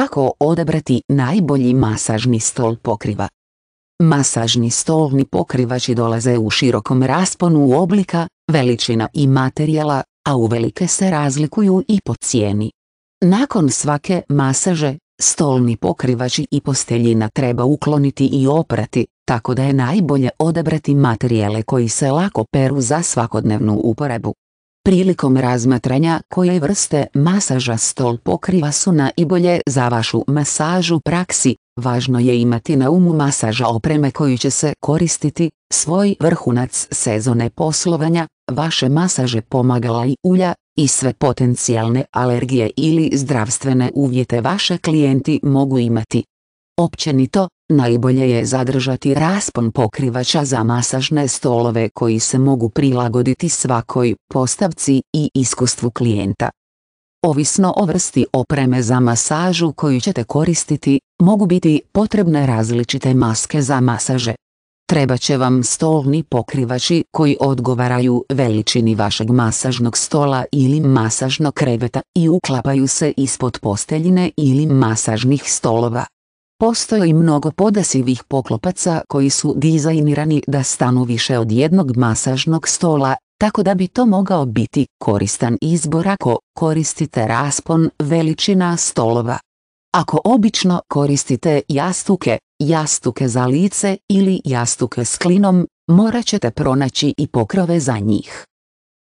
Kako odabrati najbolji masažni stol pokriva? Masažni stolni pokrivači dolaze u širokom rasponu oblika, veličina i materijala, a uvelike se razlikuju i po cijeni. Nakon svake masaže, stolni pokrivači i posteljina treba ukloniti i oprati, tako da je najbolje odabrati materijale koji se lako peru za svakodnevnu uporabu. Prilikom razmatranja koje vrste masaža stol pokriva su najbolje za vašu masažu praksi, važno je imati na umu masaža opreme koju će se koristiti, svoj vrhunac sezone poslovanja, vaše masaže pomagala i ulja, i sve potencijalne alergije ili zdravstvene uvjete vaše klijenti mogu imati. Općenito, Najbolje je zadržati raspon pokrivača za masažne stolove koji se mogu prilagoditi svakoj postavci i iskustvu klijenta. Ovisno o vrsti opreme za masažu koju ćete koristiti, mogu biti potrebne različite maske za masaže. Treba će vam stolni pokrivači koji odgovaraju veličini vašeg masažnog stola ili masažnog kreveta i uklapaju se ispod posteljine ili masažnih stolova. Postoji mnogo podasivih poklopaca koji su dizajnirani da stanu više od jednog masažnog stola, tako da bi to mogao biti koristan izbor ako koristite raspon veličina stolova. Ako obično koristite jastuke, jastuke za lice ili jastuke s klinom, morat ćete pronaći i pokrove za njih.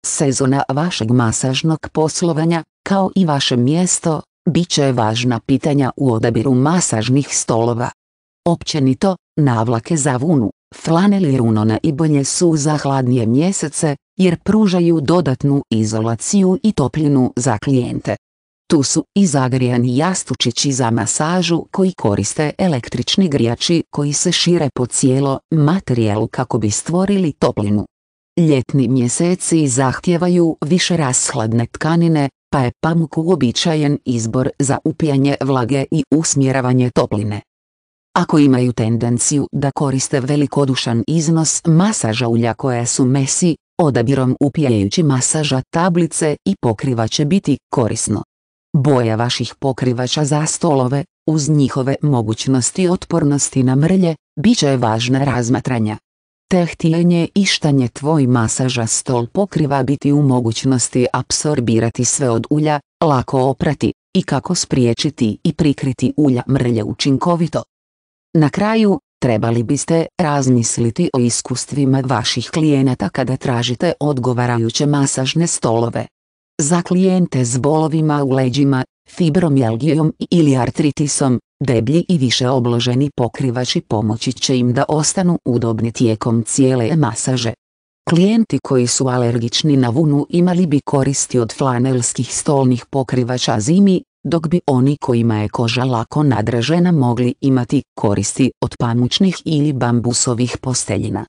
Sezona vašeg masažnog poslovanja, kao i vaše mjesto, Biće važna pitanja u odabiru masažnih stolova. Općenito, navlake za vunu, flanel i runona i bolje su za hladnije mjesece, jer pružaju dodatnu izolaciju i toplinu za klijente. Tu su i zagrijani jastučići za masažu koji koriste električni grijači koji se šire po cijelo materijalu kako bi stvorili toplinu. Ljetni mjeseci zahtijevaju više rashladne tkanine, pa je pamuk uobičajen izbor za upijanje vlage i usmjeravanje topline. Ako imaju tendenciju da koriste velikodušan iznos masaža ulja koje su mesi, odabirom upijajući masaža tablice i pokriva će biti korisno. Boja vaših pokrivača za stolove, uz njihove mogućnosti otpornosti na mrlje, bit će važna razmatranja te htijenje i štanje tvoj masaža stol pokriva biti u mogućnosti apsorbirati sve od ulja, lako oprati, i kako spriječiti i prikriti ulja mrlje učinkovito. Na kraju, trebali biste razmisliti o iskustvima vaših klijenata kada tražite odgovarajuće masažne stolove. Za klijente s bolovima u leđima Fibromjalgijom ili artritisom, deblji i više obloženi pokrivači pomoći će im da ostanu udobni tijekom cijele masaže. Klijenti koji su alergični na vunu imali bi koristi od flanelskih stolnih pokrivača zimi, dok bi oni kojima je koža lako nadražena mogli imati koristi od pamučnih ili bambusovih posteljina.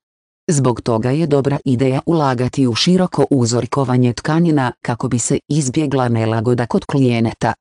Zbog toga je dobra ideja ulagati u široko uzorkovanje tkanina kako bi se izbjegla nelagoda kod klijeneta,